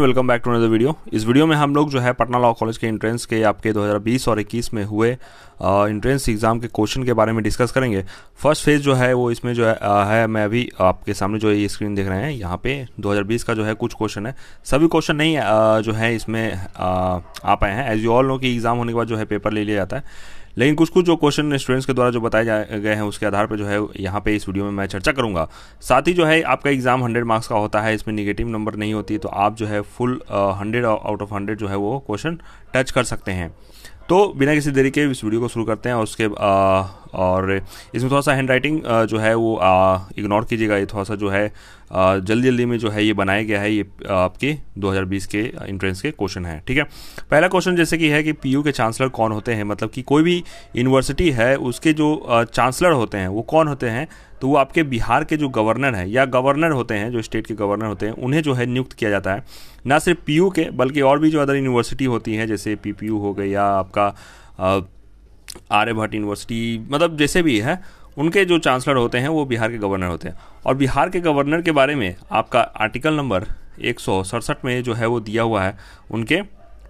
welcome back to another video इस video में हम लोग जो है पटना लॉ कॉलेज के इंट्रेंस के आपके 2020 और 21 में हुए इंट्रेंस एग्ज़ाम के क्वेश्चन के बारे में डिस्कस करेंगे फर्स्ट फेज जो है वो इसमें जो है, आ, है मैं अभी आपके सामने जो ये स्क्रीन देख रहे हैं यहाँ पे 2020 का जो है कुछ क्वेश्चन है सभी क्वेश्चन नहीं आ, जो है इसमें आ, आ पाए हैं एज यू ऑल नो कि एग्ज़ाम होने के बाद जो है पेपर ले लिया जाता है लेकिन कुछ कुछ जो क्वेश्चन स्टूडेंट्स के द्वारा जो बताए गए हैं उसके आधार पर जो है यहाँ पे इस वीडियो में मैं चर्चा करूँगा साथ ही जो है आपका एग्जाम हंड्रेड मार्क्स का होता है इसमें निगेटिव नंबर नहीं होती तो आप जो है full hundred out of hundred जो है वो क्वेश्चन टच कर सकते हैं तो बिना किसी देरी के इस वीडियो को शुरू करते हैं और उसके आ, और इसमें थोड़ा सा हैंड राइटिंग जो है वो इग्नोर कीजिएगा ये थोड़ा सा जो है जल्दी जल्दी में जो है ये बनाया गया है ये आपके 2020 के इंट्रेंस के क्वेश्चन हैं ठीक है पहला क्वेश्चन जैसे कि है कि पीयू के चांसलर कौन होते हैं मतलब कि कोई भी यूनिवर्सिटी है उसके जो चांसलर होते हैं वो कौन होते हैं तो वो आपके बिहार के जो गवर्नर हैं या गवर्नर होते हैं जो स्टेट के गवर्नर होते हैं उन्हें जो है नियुक्त किया जाता है ना सिर्फ पी के बल्कि और भी जो अदर यूनिवर्सिटी होती हैं जैसे पी हो गई या आपका आर्यभट्ट यूनिवर्सिटी मतलब जैसे भी है उनके जो चांसलर होते हैं वो बिहार के गवर्नर होते हैं और बिहार के गवर्नर के बारे में आपका आर्टिकल नंबर एक में जो है वो दिया हुआ है उनके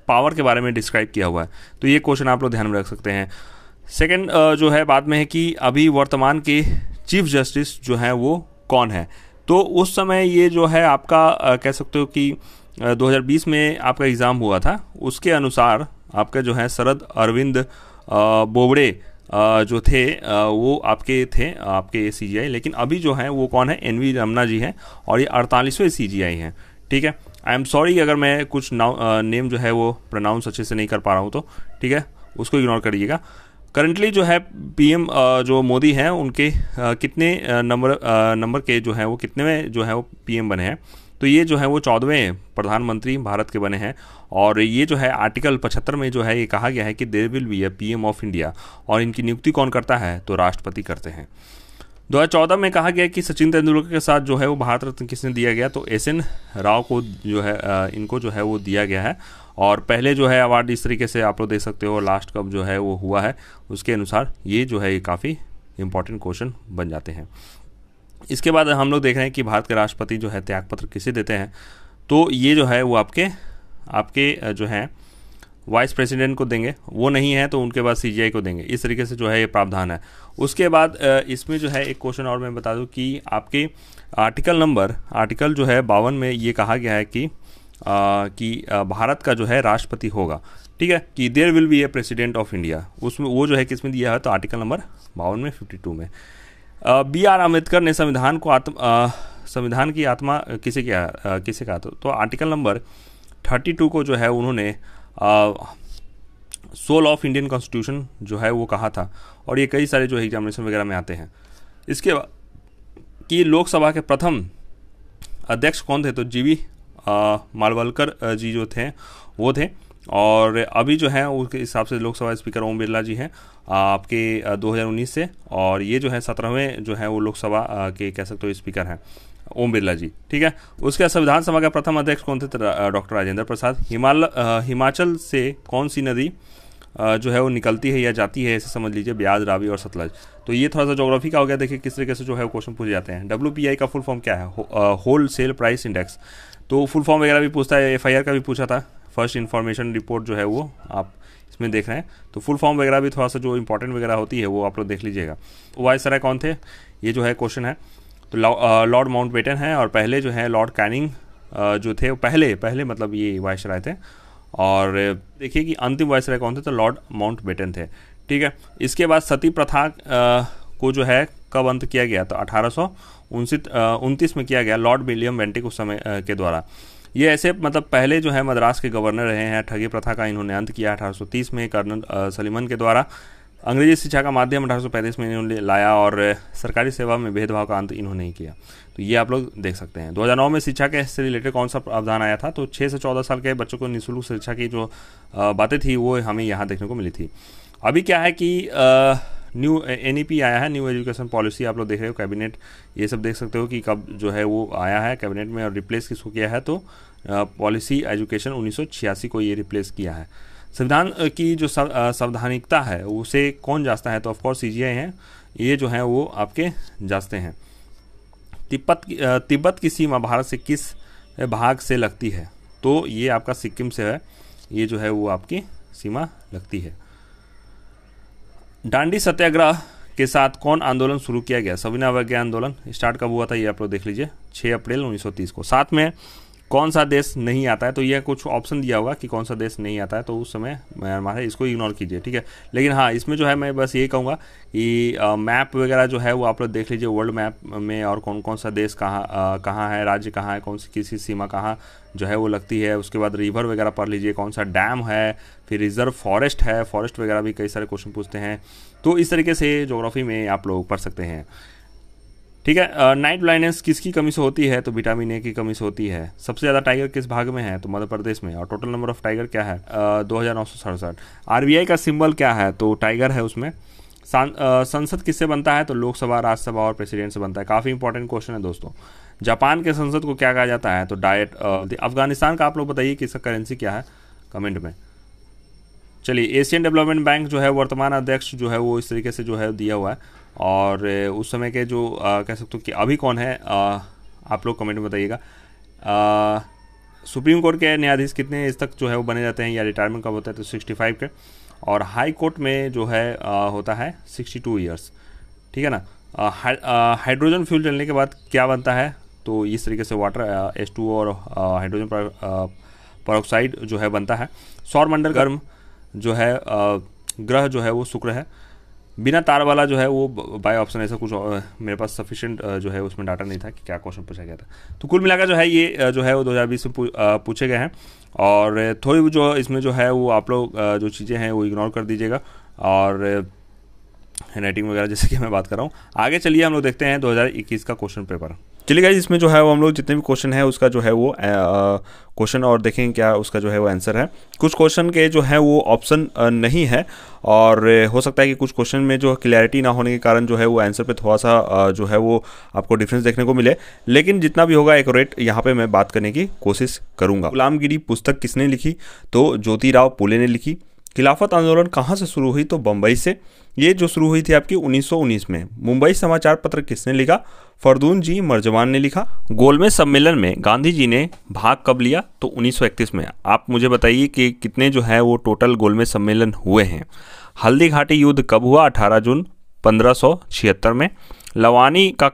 पावर के बारे में डिस्क्राइब किया हुआ है तो ये क्वेश्चन आप लोग ध्यान में रख सकते हैं सेकेंड जो है बाद में है कि अभी वर्तमान के चीफ जस्टिस जो है वो कौन है तो उस समय ये जो है आपका आ, कह सकते हो कि आ, 2020 में आपका एग्ज़ाम हुआ था उसके अनुसार आपका जो है शरद अरविंद बोबड़े जो थे वो आपके थे आपके सी लेकिन अभी जो है वो कौन है एन वी रमना जी हैं और ये अड़तालीसवें सी हैं ठीक है आई एम सॉरी अगर मैं कुछ नाउ नेम जो है वो प्रोनाउंस अच्छे से नहीं कर पा रहा हूँ तो ठीक है उसको इग्नोर करिएगा करंटली जो है पीएम जो मोदी हैं उनके कितने नंबर नंबर के जो हैं वो कितनेवें जो है वो पीएम बने हैं तो ये जो है वो चौदहवें प्रधानमंत्री भारत के बने हैं और ये जो है आर्टिकल पचहत्तर में जो है ये कहा गया है कि there will be a PM of India और इनकी नियुक्ति कौन करता है तो राष्ट्रपति करते हैं 2014 में कहा गया कि सचिन तेंदुलकर के साथ जो है वो भारत रत्न किसने दिया गया तो एस एन राव को जो है इनको जो है वो दिया गया है और पहले जो है अवार्ड इस तरीके से आप लोग देख सकते हो लास्ट कब जो है वो हुआ है उसके अनुसार ये जो है ये काफ़ी इंपॉर्टेंट क्वेश्चन बन जाते हैं इसके बाद हम लोग देख रहे हैं कि भारत के राष्ट्रपति जो है त्यागपत्र किसे देते हैं तो ये जो है वो आपके आपके जो हैं वाइस प्रेसिडेंट को देंगे वो नहीं है तो उनके बाद सीजीआई को देंगे इस तरीके से जो है ये प्रावधान है उसके बाद इसमें जो है एक क्वेश्चन और मैं बता दूं कि आपके आर्टिकल नंबर आर्टिकल जो है बावन में ये कहा गया है कि कि भारत का जो है राष्ट्रपति होगा ठीक है कि there will be a president of India उसमें वो जो है किसमें दिया है तो आर्टिकल नंबर बावन में फिफ्टी टू में बी आर अम्बेडकर ने संविधान को आत्म संविधान की आत्मा किसे क्या किसे कहा था तो आर्टिकल नंबर थर्टी टू को जो है उन्होंने सोल ऑफ इंडियन कॉन्स्टिट्यूशन जो है वो कहा था और ये कई सारे जो है एग्जामिनेशन वगैरह में आते हैं इसके बाद कि लोकसभा के प्रथम अध्यक्ष कौन थे तो जीवी मालवलकर जी जो थे वो थे और अभी जो है उसके हिसाब से लोकसभा स्पीकर ओम बिरला जी हैं आपके 2019 से और ये जो है सत्रहवें जो है वो लोकसभा के कह सकते हो स्पीकर हैं ओम बिरला जी ठीक है उसके बाद संविधान सभा का प्रथम अध्यक्ष कौन थे डॉक्टर राजेंद्र प्रसाद हिमाल हिमाचल से कौन सी नदी जो है वो निकलती है या जाती है ऐसे समझ लीजिए ब्याज रावी और सतलज तो ये थोड़ा सा जोग्राफी का हो गया देखिए किस तरीके से जो है क्वेश्चन पूछे जाते हैं डब्ल्यू का फुल फॉर्म क्या है होल सेल प्राइस इंडेक्स तो फुल फॉर्म वगैरह भी पूछता है एफ का भी पूछा था फर्स्ट इन्फॉर्मेशन रिपोर्ट जो है वो आप इसमें देख रहे हैं तो फुल फॉर्म वगैरह भी थोड़ा सा जो इंपॉर्टेंट वगैरह होती है वो आप लोग देख लीजिएगा तो वाइस सराय कौन थे ये जो है क्वेश्चन है तो लॉर्ड माउंट बेटन है और पहले जो है लॉर्ड कैनिंग जो थे पहले पहले मतलब ये वाइस राय थे और देखिए कि अंतिम वाइस राय कौन थे तो लॉर्ड माउंट बेटन थे ठीक है इसके बाद सती प्रथा को जो है कब अंत किया गया तो अठारह उनतीस में किया गया लॉर्ड विलियम वेंटिक उस समय के द्वारा ये ऐसे मतलब पहले जो है मद्रास के गवर्नर रहे हैं ठगी प्रथा का इन्होंने अंत किया 1830 में कर्नल सलीमन के द्वारा अंग्रेजी शिक्षा का माध्यम 1835 में इन्होंने लाया और सरकारी सेवा में भेदभाव का अंत इन्होंने ही किया तो ये आप लोग देख सकते हैं 2009 में शिक्षा के से रिलेटेड कौन सा प्रावधान आया था तो छः से चौदह साल के बच्चों को निःशुल्क शिक्षा की जो बातें थी वो हमें यहाँ देखने को मिली थी अभी क्या है कि आ, न्यू एन e आया है न्यू एजुकेशन पॉलिसी आप लोग देख रहे हो कैबिनेट ये सब देख सकते हो कि कब जो है वो आया है कैबिनेट में और रिप्लेस किसको किया है तो पॉलिसी एजुकेशन उन्नीस को ये रिप्लेस किया है संविधान की जो संवैधानिकता है उसे कौन जांचता है तो ऑफकोर्स सी जी हैं ये जो है वो आपके जांचते हैं तिब्बत तिब्बत की सीमा भारत से किस भाग से लगती है तो ये आपका सिक्किम से है ये जो है वो आपकी सीमा लगती है डांडी सत्याग्रह के साथ कौन आंदोलन शुरू किया गया सविनय अवज्ञा आंदोलन स्टार्ट कब हुआ था ये आप लोग देख लीजिए 6 अप्रैल 1930 को साथ में कौन सा देश नहीं आता है तो यह कुछ ऑप्शन दिया होगा कि कौन सा देश नहीं आता है तो उस समय हमारे इसको इग्नोर कीजिए ठीक है लेकिन हाँ इसमें जो है मैं बस यही कहूँगा कि मैप वगैरह जो है वो आप लोग देख लीजिए वर्ल्ड मैप में और कौन कौन सा देश कहाँ कहाँ है राज्य कहाँ है कौन सी किसी सीमा कहाँ जो है वो लगती है उसके बाद रिवर वगैरह पढ़ लीजिए कौन सा डैम है फिर रिजर्व फॉरेस्ट है फॉरेस्ट वगैरह भी कई सारे क्वेश्चन पूछते हैं तो इस तरीके से जोग्राफी में आप लोग पढ़ सकते हैं ठीक है नाइट ब्लाइंडनेस किसकी कमी से होती है तो विटामिन ए की कमी से होती है सबसे ज़्यादा टाइगर किस भाग में है तो मध्य प्रदेश में और टोटल नंबर ऑफ टाइगर क्या है दो हज़ार आरबीआई का सिंबल क्या है तो टाइगर है उसमें संसद किससे बनता है तो लोकसभा राज्यसभा और प्रेसिडेंट से बनता है काफ़ी इंपॉर्टेंट क्वेश्चन है दोस्तों जापान के संसद को क्या कहा जाता है तो डायट अफगानिस्तान का आप लोग बताइए कि इसका करेंसी क्या है कमेंट में चलिए एशियन डेवलपमेंट बैंक जो है वर्तमान अध्यक्ष जो है वो इस तरीके से जो है दिया हुआ है और उस समय के जो आ, कह सकते हो कि अभी कौन है आ, आप लोग कमेंट में बताइएगा सुप्रीम कोर्ट के न्यायाधीश कितने इस तक जो है वो बने जाते हैं या रिटायरमेंट कब होता है तो 65 के और हाई कोर्ट में जो है आ, होता है 62 इयर्स ठीक है ना हाइड्रोजन फ्यूल जलने के बाद क्या बनता है तो इस तरीके से वाटर एस टू और हाइड्रोजन पर, परोक्साइड जो है बनता है सौर गर्म जो है आ, ग्रह जो है वो शुक्र है बिना तार वाला जो है वो बाय ऑप्शन ऐसा कुछ मेरे पास सफिशिएंट जो है उसमें डाटा नहीं था कि क्या क्वेश्चन पूछा गया था तो कुल मिलाकर जो है ये जो है वो 2020 में पूछे गए हैं और थोड़ी जो इसमें जो है वो आप लोग जो चीज़ें हैं वो इग्नोर कर दीजिएगा और राइटिंग वगैरह जैसे कि मैं बात कर रहा हूँ आगे चलिए हम लोग देखते हैं 2021 का क्वेश्चन पेपर चलिए गाइज इसमें जो है वो हम लोग जितने भी क्वेश्चन है उसका जो है वो क्वेश्चन और देखेंगे क्या उसका जो है वो आंसर है कुछ क्वेश्चन के जो है वो ऑप्शन नहीं है और हो सकता है कि कुछ क्वेश्चन में जो क्लैरिटी ना होने के कारण जो है वो आंसर पे थोड़ा सा जो है वो आपको डिफरेंस देखने को मिले लेकिन जितना भी होगा एकोरेट यहाँ पर मैं बात करने की कोशिश करूँगा गुलामगिरी पुस्तक किसने लिखी तो ज्योतिराव पुले ने लिखी खिलाफत आंदोलन कहाँ से शुरू हुई तो बम्बई से ये जो शुरू हुई थी आपकी 1919 में मुंबई समाचार पत्र किसने लिखा फरदून जी मर्जवान ने लिखा गोलमेज सम्मेलन में गांधी जी ने भाग कब लिया तो 1931 में आप मुझे बताइए कि कितने जो है वो टोटल गोलमेज सम्मेलन हुए हैं हल्दी घाटी युद्ध कब हुआ 18 जून 1576 में लवानी का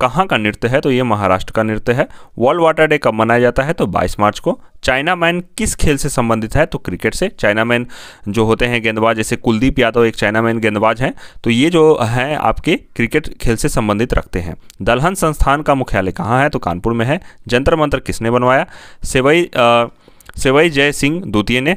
कहाँ का नृत्य है तो ये महाराष्ट्र का नृत्य है वर्ल्ड वाटर डे कब मनाया जाता है तो 22 मार्च को चाइना मैन किस खेल से संबंधित है तो क्रिकेट से चाइना मैन जो होते हैं गेंदबाज जैसे कुलदीप यादव एक चाइना मैन गेंदबाज हैं तो ये जो है आपके क्रिकेट खेल से संबंधित रखते हैं दलहन संस्थान का मुख्यालय कहाँ है तो कानपुर में है जंतर मंत्र किसने बनवाया सेवई सेवई जय सिंह द्वितीय ने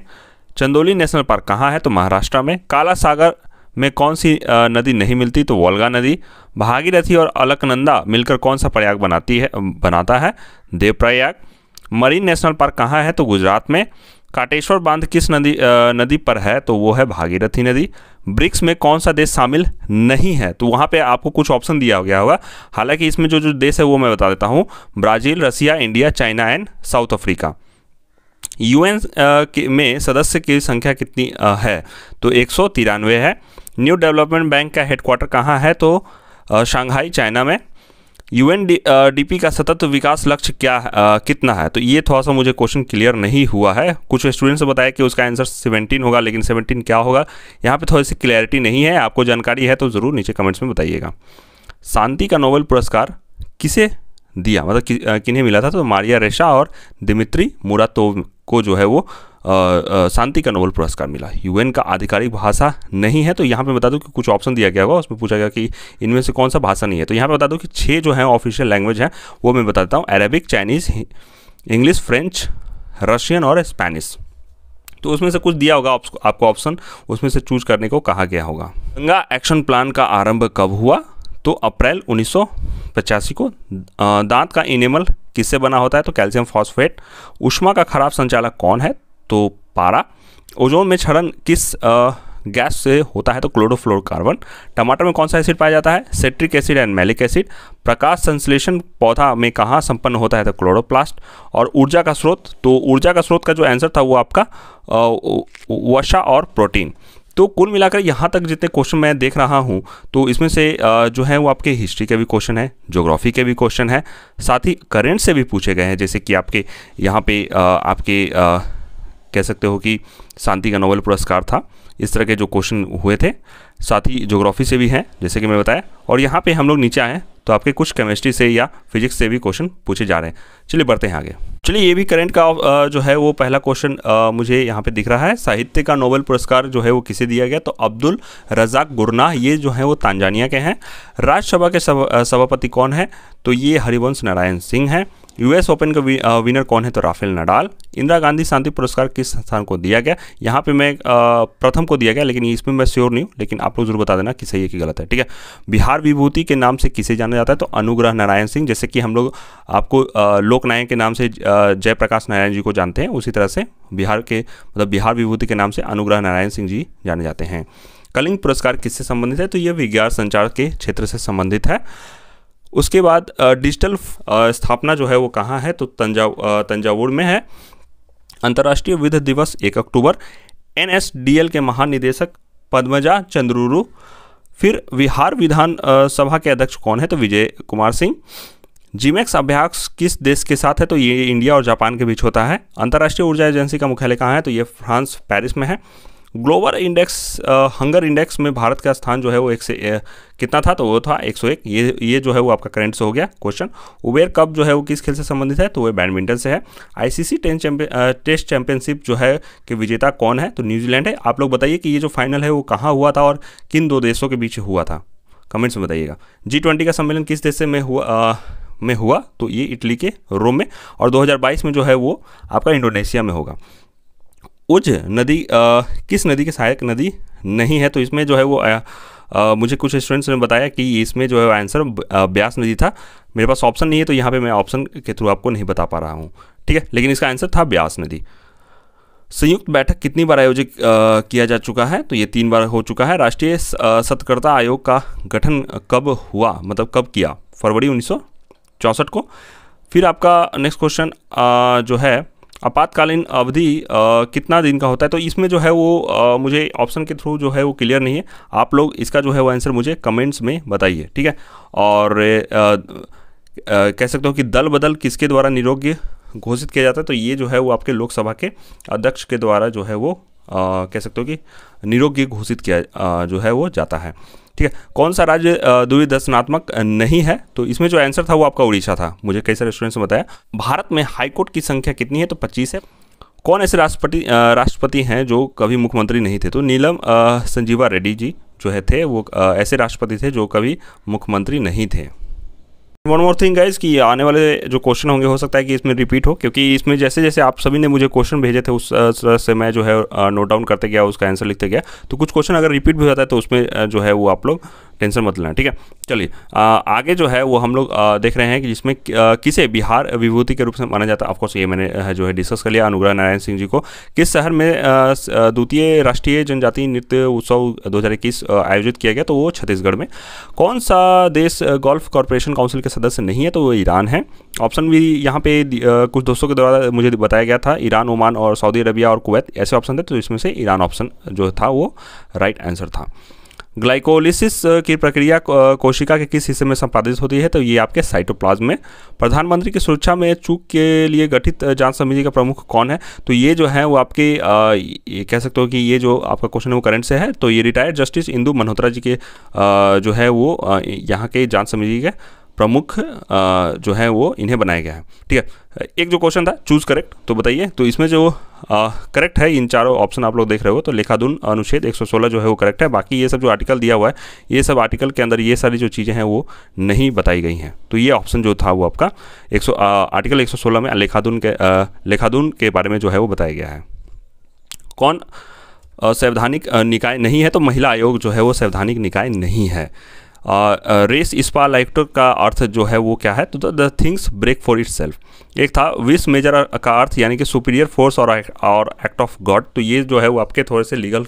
चंदोली नेशनल पार्क कहाँ है तो महाराष्ट्र में काला सागर में कौन सी नदी नहीं मिलती तो वोल्गा नदी भागीरथी और अलकनंदा मिलकर कौन सा प्रयाग बनाती है बनाता है Dev Prayag marine national park कहाँ है तो गुजरात में काटेश्वर बांध किस नदी आ, नदी पर है तो वो है भागीरथी नदी ब्रिक्स में कौन सा देश शामिल नहीं है तो वहाँ पे आपको कुछ ऑप्शन दिया गया होगा हालांकि इसमें जो जो देश है वो मैं बता देता हूँ Brazil Russia India China and South Africa UN में सदस्य की संख्या कितनी आ, है तो एक है न्यू डेवलपमेंट बैंक का हेडक्वार्टर कहाँ है तो शंघाई चाइना में यू एन डी का सतत विकास लक्ष्य क्या आ, कितना है तो ये थोड़ा सा मुझे क्वेश्चन क्लियर नहीं हुआ है कुछ स्टूडेंट्स ने बताया कि उसका आंसर 17 होगा लेकिन 17 क्या होगा यहाँ पे थोड़ी सी क्लैरिटी नहीं है आपको जानकारी है तो ज़रूर नीचे कमेंट्स में बताइएगा शांति का नोबेल पुरस्कार किसे दिया मतलब किन्हीं किन्हें मिला था तो मारिया रेशा और दिमित्री मुरातोव को जो है वो शांति का नोबल पुरस्कार मिला यूएन का आधिकारिक भाषा नहीं है तो यहाँ पे बता दूँ कि कुछ ऑप्शन दिया गया होगा उसमें पूछा गया कि इनमें से कौन सा भाषा नहीं है तो यहाँ पे बता दूँ कि छः जो है ऑफिशियल लैंग्वेज है वो मैं बताता हूँ Arabic Chinese English French Russian और स्पेनिश तो उसमें से कुछ दिया होगा आपको ऑप्शन उसमें से चूज करने को कहा गया होगा गंगा एक्शन प्लान का आरंभ कब हुआ तो अप्रैल उन्नीस पचासी को दांत का इनेमल किससे बना होता है तो कैल्शियम फॉस्फेट उष्मा का खराब संचालक कौन है तो पारा ओजोन में क्षरण किस आ, गैस से होता है तो क्लोरोफ्लोरोकार्बन टमाटर में कौन सा एसिड पाया जाता है citric acid and malic acid प्रकाश संश्लेषण पौधा में कहाँ संपन्न होता है तो क्लोरोप्लास्ट और ऊर्जा का स्रोत तो ऊर्जा का स्रोत का जो आंसर था वो आपका वसा और प्रोटीन तो कुल मिलाकर यहाँ तक जितने क्वेश्चन मैं देख रहा हूँ तो इसमें से जो है वो आपके हिस्ट्री के भी क्वेश्चन है जोग्राफी के भी क्वेश्चन है साथ ही करेंट से भी पूछे गए हैं जैसे कि आपके यहाँ पे आपके कह सकते हो कि शांति का नोबेल पुरस्कार था इस तरह के जो क्वेश्चन हुए थे साथ ही ज्योग्राफी से भी हैं जैसे कि मैं बताया और यहाँ पर हम लोग नीचे आएँ तो आपके कुछ केमिस्ट्री से या फिजिक्स से भी क्वेश्चन पूछे जा रहे हैं चलिए बढ़ते हैं आगे चलिए ये भी करंट का जो है वो पहला क्वेश्चन मुझे यहाँ पे दिख रहा है साहित्य का नोबेल पुरस्कार जो है वो किसे दिया गया तो अब्दुल रजाक गुरना ये जो है वो तांजानिया के हैं राज्यसभा के सभापति कौन है तो ये हरिवंश नारायण सिंह हैं यूएस ओपन का वी, आ, विनर कौन है तो राफेल नडाल इंदिरा गांधी शांति पुरस्कार किस संस्थान को दिया गया यहाँ पे मैं uh, प्रथम को दिया गया लेकिन इसमें मैं श्योर नहीं हूँ लेकिन आप लोग जरूर बता देना कि सही है कि गलत है ठीक है बिहार विभूति के नाम से किसे जाना जाता है तो अनुग्रह नारायण सिंह जैसे कि हम लोग आपको uh, लोकनायक के नाम से uh, जयप्रकाश नारायण जी को जानते हैं उसी तरह से बिहार के मतलब बिहार विभूति के नाम से अनुग्रह नारायण सिंह जी जाने जाते हैं कलिंग पुरस्कार किससे संबंधित है तो ये विज्ञान संचार के क्षेत्र से संबंधित है उसके बाद डिजिटल स्थापना जो है वो कहाँ है तो तंजाव तंजावुर में है अंतर्राष्ट्रीय विध दिवस एक अक्टूबर एन के महानिदेशक पद्मजा चंद्रूरू फिर बिहार विधान सभा के अध्यक्ष कौन है तो विजय कुमार सिंह जीमेक्स अभ्यास किस देश के साथ है तो ये इंडिया और जापान के बीच होता है अंतर्राष्ट्रीय ऊर्जा एजेंसी का मुख्यालय कहाँ है तो ये फ्रांस पेरिस में है ग्लोबल इंडेक्स हंगर इंडेक्स में भारत का स्थान जो है वो एक से ए, कितना था तो वो था 101 ये ये जो है वो आपका करंट से हो गया क्वेश्चन उबेर कप जो है वो किस खेल से संबंधित है तो वो बैडमिंटन से है आईसीसी टेस्ट चैंपियनशिप जो है कि विजेता कौन है तो न्यूजीलैंड है आप लोग बताइए कि ये जो फाइनल है वो कहाँ हुआ था और किन दो देशों के बीच हुआ था कमेंट्स में बताइएगा जी ट्वेंटी का सम्मेलन किस देश से में हुआ आ, में हुआ तो ये इटली के रोम में और 2022 में जो है वो आपका इंडोनेशिया में होगा उज नदी आ, किस नदी के सहायक नदी नहीं है तो इसमें जो है वो आ, आ, मुझे कुछ स्टूडेंट्स ने बताया कि इसमें जो है आंसर ब्यास नदी था मेरे पास ऑप्शन नहीं है तो यहाँ पे मैं ऑप्शन के थ्रू आपको नहीं बता पा रहा हूँ ठीक है लेकिन इसका आंसर था ब्यास नदी संयुक्त बैठक कितनी बार आयोजित किया जा चुका है तो ये तीन बार हो चुका है राष्ट्रीय सतकर्ता आयोग का गठन कब हुआ मतलब कब किया फरवरी उन्नीस को फिर आपका नेक्स्ट क्वेश्चन जो है आपातकालीन अवधि कितना दिन का होता है तो इसमें जो है वो आ, मुझे ऑप्शन के थ्रू जो है वो क्लियर नहीं है आप लोग इसका जो है वो आंसर मुझे कमेंट्स में बताइए ठीक है और आ, आ, कह सकते हो कि दल बदल किसके द्वारा निरोग्य घोषित किया जाता है तो ये जो है वो आपके लोकसभा के अध्यक्ष के द्वारा जो है वो कह सकते हो कि निरोग्य घोषित किया आ, जो है वो जाता है ठीक है कौन सा राज्य दुविदर्शनात्मक नहीं है तो इसमें जो आंसर था वो आपका उड़ीसा था मुझे कई सारे स्टूडेंट्स ने बताया भारत में हाईकोर्ट की संख्या कितनी है तो पच्चीस है कौन ऐसे राष्ट्रपति राष्ट्रपति हैं जो कभी मुख्यमंत्री नहीं थे तो नीलम संजीवा रेड्डी जी जो है थे वो ऐसे राष्ट्रपति थे जो कभी मुख्यमंत्री नहीं थे वन मोर थिंग गाइज कि आने वाले जो क्वेश्चन होंगे हो सकता है कि इसमें रिपीट हो क्योंकि इसमें जैसे जैसे आप सभी ने मुझे क्वेश्चन भेजे थे उस तरह से मैं जो है नोट डाउन करते गया उसका आंसर लिखते गया तो कुछ क्वेश्चन अगर रिपीट भी हो जाता है तो उसमें जो है वो आप लोग टेंशन मत लेना ठीक है चलिए आगे जो है वो हम लोग देख रहे हैं कि जिसमें किसे बिहार विभूति के रूप में माना जाता है ऑफकोर्स ये मैंने जो है डिस्कस कर लिया अनुग्रह नारायण सिंह जी को किस शहर में द्वितीय राष्ट्रीय जनजातीय नृत्य उत्सव दो आयोजित किया गया तो वो छत्तीसगढ़ में कौन सा देश गोल्फ कॉरपोरेशन काउंसिल के सदस्य नहीं है तो वो ईरान है ऑप्शन भी यहाँ पे कुछ दोस्तों के द्वारा मुझे बताया गया था ईरान ओमान और सऊदी अरबिया और कुवैत ऐसे ऑप्शन थे तो इसमें से ईरान ऑप्शन जो था वो राइट आंसर था ग्लाइकोलिसिस की प्रक्रिया कोशिका के किस हिस्से में संपादित होती है तो ये आपके साइटोप्लाज्म में प्रधानमंत्री की सुरक्षा में चूक के लिए गठित जांच समिति का प्रमुख कौन है तो ये जो है वो आपके ये कह सकते हो कि ये जो आपका क्वेश्चन है वो करंट से है तो ये रिटायर्ड जस्टिस इंदू मल्होत्रा जी के जो है वो यहाँ के जांच समिति के प्रमुख जो है वो इन्हें बनाया गया है ठीक है एक जो क्वेश्चन था चूज़ करेक्ट तो बताइए तो इसमें जो करेक्ट है इन चारों ऑप्शन आप लोग देख रहे हो तो लेखाधुन अनुच्छेद 116 जो है वो करेक्ट है बाकी ये सब जो आर्टिकल दिया हुआ है ये सब आर्टिकल के अंदर ये सारी जो चीज़ें हैं वो नहीं बताई गई हैं तो ये ऑप्शन जो था वो आपका एक आर्टिकल एक में लेखाधुन के लेखाधुन के बारे में जो है वो बताया गया है कौन संवैधानिक निकाय नहीं है तो महिला आयोग जो है वो संवैधानिक निकाय नहीं है रेस इस्पा लाइक्टर का अर्थ जो है वो क्या है तो the things break for self एक था विस मेजर का अर्थ यानी कि सुपीरियर फोर्स और और एक्ट ऑफ गॉड तो ये जो है वो आपके थोड़े से लीगल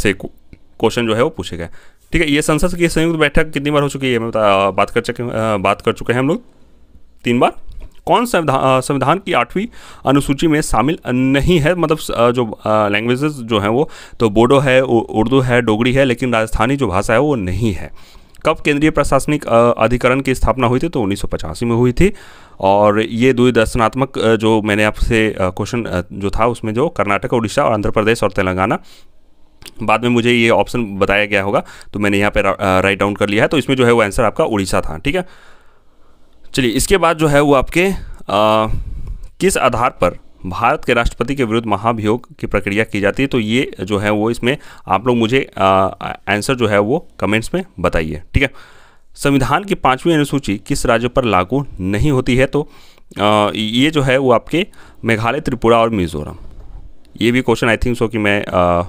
से क्वेश्चन जो है वो पूछे गए ठीक है ये संसद की संयुक्त बैठक कितनी बार हो चुकी है मैं बता, बात कर चुके बात कर चुके हैं हम लोग तीन बार कौन संविधान संविधान की आठवीं अनुसूची में शामिल नहीं है मतलब जो लैंग्वेजेस जो हैं वो तो बोडो है उर्दू है डोगरी है लेकिन राजस्थानी जो भाषा है वो नहीं है कब केंद्रीय प्रशासनिक अधिकरण की स्थापना हुई थी तो उन्नीस में हुई थी और ये दो दर्शनात्मक जो मैंने आपसे क्वेश्चन जो था उसमें जो कर्नाटक उड़ीसा और आंध्र प्रदेश और तेलंगाना बाद में मुझे ये ऑप्शन बताया गया होगा तो मैंने यहाँ पे रा, राइट डाउन कर लिया है तो इसमें जो है वो आंसर आपका उड़ीसा था ठीक है चलिए इसके बाद जो है वो आपके आ, किस आधार पर भारत के राष्ट्रपति के विरुद्ध महाभियोग की प्रक्रिया की जाती है तो ये जो है वो इसमें आप लोग मुझे आंसर जो है वो कमेंट्स में बताइए ठीक है संविधान की पांचवी अनुसूची किस राज्य पर लागू नहीं होती है तो आ, ये जो है वो आपके मेघालय त्रिपुरा और मिजोरम ये भी क्वेश्चन आई थिंक सो कि मैं आ,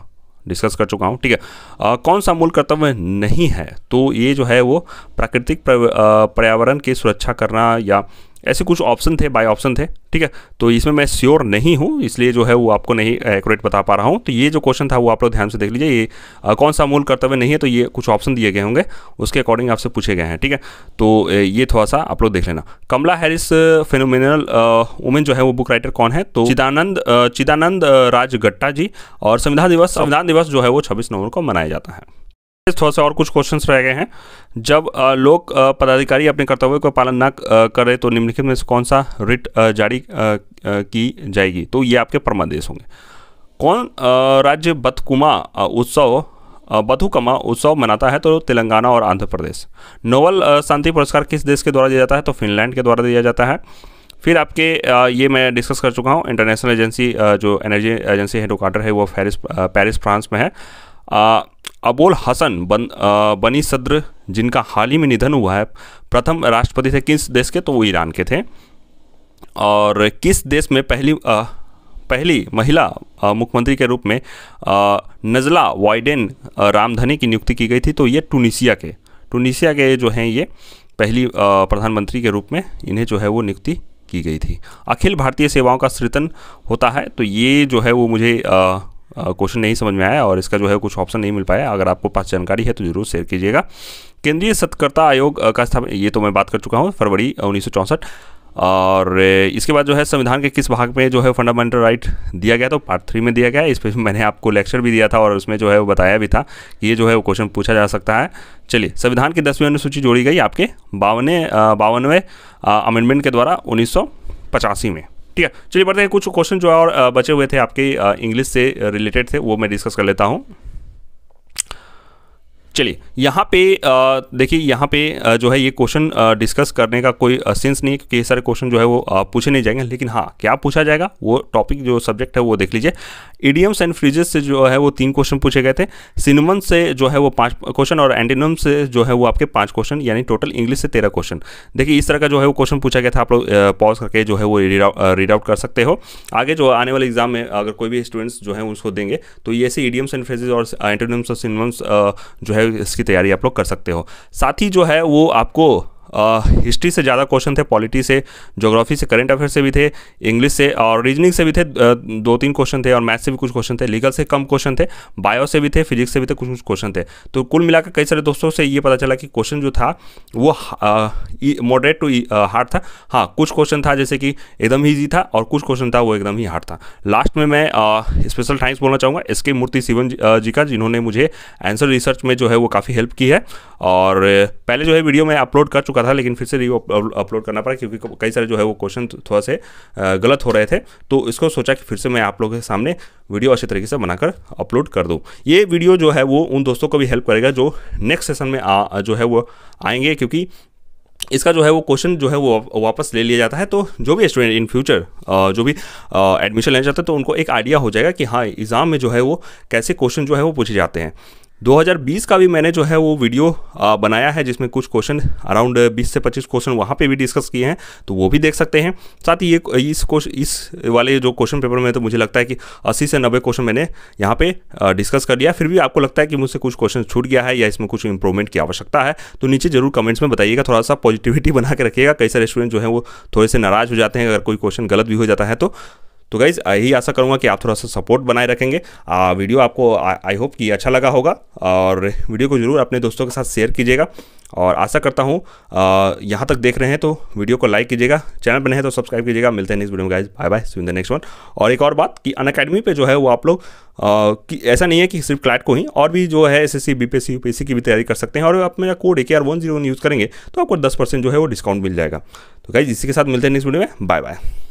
डिस्कस कर चुका हूँ ठीक है आ, कौन सा मूल कर्तव्य नहीं है तो ये जो है वो प्राकृतिक पर्यावरण की सुरक्षा करना या ऐसे कुछ ऑप्शन थे बाय ऑप्शन थे ठीक है तो इसमें मैं श्योर नहीं हूँ इसलिए जो है वो आपको नहीं एक्यूरेट uh, बता पा रहा हूँ तो ये जो क्वेश्चन था वो आप लोग ध्यान से देख लीजिए ये आ, uh, कौन सा मूल कर्तव्य नहीं है तो ये कुछ ऑप्शन दिए गए होंगे उसके अकॉर्डिंग आपसे पूछे गए हैं ठीक है तो uh, ये थोड़ा सा आप लोग देख लेना कमला हैरिस फेनोमिनल वुमेन जो है वो बुक राइटर कौन है तो चिदानंद चिदानंद राजगट्टा जी और संविधान दिवस संविधान दिवस जो है वो छब्बीस नवंबर को मनाया जाता है थोड़ा सा और कुछ क्वेश्चंस रह गए हैं जब लोग पदाधिकारी अपने कर्तव्य का पालन न करे तो निम्नलिखित में से कौन सा रिट जारी की जाएगी तो ये आपके परमादेश होंगे कौन राज्य बथकुमा उत्सव बथुकमा उत्सव मनाता है तो तेलंगाना और आंध्र प्रदेश नोवल शांति पुरस्कार किस देश के द्वारा दिया जाता है तो फिनलैंड के द्वारा दिया जाता है फिर आपके ये मैं डिस्कस कर चुका हूँ इंटरनेशनल एजेंसी जो एनर्जी एजेंसी हेडक्वार्टर है वो पेरिस फ्रांस में है अबोल हसन बन आ, बनी सद्र जिनका हाल ही में निधन हुआ है प्रथम राष्ट्रपति थे किस देश के तो वो ईरान के थे और किस देश में पहली आ, पहली महिला मुख्यमंत्री के रूप में आ, नजला वाइडेन रामधनी की नियुक्ति की गई थी तो ये टूनिशिया के टूनिशिया के जो हैं ये पहली प्रधानमंत्री के रूप में इन्हें जो है वो नियुक्ति की गई थी अखिल भारतीय सेवाओं का सृतन होता है तो ये जो है वो मुझे क्वेश्चन नहीं समझ में आया और इसका जो है कुछ ऑप्शन नहीं मिल पाया अगर आपको पास जानकारी है तो जरूर शेयर कीजिएगा केंद्रीय सतर्कता आयोग का स्थापना ये तो मैं बात कर चुका हूँ फरवरी उन्नीस और इसके बाद जो है संविधान के किस भाग में जो है फंडामेंटल राइट दिया गया तो पार्ट थ्री में दिया गया इस पर मैंने आपको लेक्चर भी दिया था और उसमें जो है वो बताया भी था कि ये जो है वो क्वेश्चन पूछा जा सकता है चलिए संविधान की दसवीं अनुसूची जोड़ी गई आपके बावने बावनवे अमेंडमेंट के द्वारा उन्नीस में ठीक है चलिए बढ़ते हैं कुछ क्वेश्चन जो और बचे हुए थे आपके इंग्लिश से रिलेटेड थे वो मैं डिस्कस कर लेता हूँ चलिए यहाँ पे देखिए यहाँ पे जो है ये क्वेश्चन डिस्कस करने का कोई सेंस नहीं है क्योंकि ये सारे क्वेश्चन जो है वो पूछे नहीं जाएंगे लेकिन हाँ क्या पूछा जाएगा वो टॉपिक जो सब्जेक्ट है वो देख लीजिए इडियम्स एंड फ्रीजेस से जो है वो तीन क्वेश्चन पूछे गए थे सिनेमन से जो है वो पाँच क्वेश्चन और एंडिनम से जो है वो आपके पाँच क्वेश्चन यानी टोटल इंग्लिश से तेरह क्वेश्चन देखिए इस तरह का जो है वो क्वेश्चन पूछा गया था आप लोग पॉज करके जो है वो रीड आउट कर सकते हो आगे जो आने वाले एग्जाम में अगर कोई भी स्टूडेंट्स जो है उसको देंगे तो ये ऐसे ईडीएम्स एंड फ्रीजेज और एंटीनम्स और सिनेमम्स जो है इसकी तैयारी आप लोग कर सकते हो साथ ही जो है वो आपको हिस्ट्री से ज़्यादा क्वेश्चन थे पॉलिटी से जोग्राफी से करंट अफेयर से भी थे इंग्लिश से और रीजनिंग से भी थे दो तीन क्वेश्चन थे और मैथ से भी कुछ क्वेश्चन थे लीगल से कम क्वेश्चन थे बायो से भी थे फिजिक्स से भी थे कुछ कुछ क्वेश्चन थे तो कुल मिलाकर कई सारे दोस्तों से ये पता चला कि क्वेश्चन जो था वो मॉडरेट टू हार्ड था हाँ कुछ क्वेश्चन था जैसे कि एकदम ईजी था और कुछ क्वेश्चन था वो एकदम ही हार्ड था लास्ट में मैं स्पेशल थैंक्स बोलना चाहूँगा के मूर्ति शिवन जी का जिन्होंने मुझे आंसर रिसर्च में जो है वो काफ़ी हेल्प की है और पहले जो है वीडियो मैं अपलोड कर चुका चुका था लेकिन फिर से रिव्यू अपलोड करना पड़ा क्योंकि कई सारे जो है वो क्वेश्चन थोड़ा से गलत हो रहे थे तो इसको सोचा कि फिर से मैं आप लोगों के सामने वीडियो अच्छे तरीके से बनाकर अपलोड कर दूँ ये वीडियो जो है वो उन दोस्तों को भी हेल्प करेगा जो नेक्स्ट सेशन में आ, जो है वो आएंगे क्योंकि इसका जो है वो क्वेश्चन जो है वो वापस ले लिया जाता है तो जो भी स्टूडेंट इन फ्यूचर जो भी एडमिशन लेना चाहते हैं तो उनको एक आइडिया हो जाएगा कि हाँ एग्ज़ाम में जो है वो कैसे क्वेश्चन जो है वो पूछे जाते हैं 2020 का भी मैंने जो है वो वीडियो बनाया है जिसमें कुछ क्वेश्चन अराउंड 20 से 25 क्वेश्चन वहाँ पे भी डिस्कस किए हैं तो वो भी देख सकते हैं साथ ही ये इस क्वेश्चन इस वाले जो क्वेश्चन पेपर में तो मुझे लगता है कि 80 से 90 क्वेश्चन मैंने यहाँ पे डिस्कस कर लिया फिर भी आपको लगता है कि मुझसे कुछ क्वेश्चन छूट गया है या इसमें कुछ इंप्रूवमेंट की आवश्यकता है तो नीचे जरूर कमेंट्स में बताइएगा थोड़ा सा पॉजिटिविटी बना के रखिएगा कई सारे स्टूडेंट जो है वो थोड़े से नाराज़ हो जाते हैं अगर कोई क्वेश्चन गलत भी हो जाता है तो तो गाइज़ यही आशा करूँगा कि आप थोड़ा सा सपोर्ट बनाए रखेंगे आ, वीडियो आपको आई होप कि अच्छा लगा होगा और वीडियो को ज़रूर अपने दोस्तों के साथ शेयर कीजिएगा और आशा करता हूँ यहाँ तक देख रहे हैं तो वीडियो को लाइक कीजिएगा चैनल पर नहीं तो सब्सक्राइब कीजिएगा मिलते हैं नेक्स्ट वीडियो में guys bye bye see the next one और एक और बात कि अन अकेडमी पर जो है वो आप लोग कि ऐसा नहीं है कि सिर्फ क्लैट को ही और भी जो है S S C B P S C U P S C की भी तैयारी कर सकते हैं और आप मेरा code A K R one zero one use करेंगे तो आपको दस परसेंट जो है वो डिस्काउंट मिल जाएगा तो गाइज इसी के साथ मिलते हैं नेक्स्ट वीडियो में बाय बाय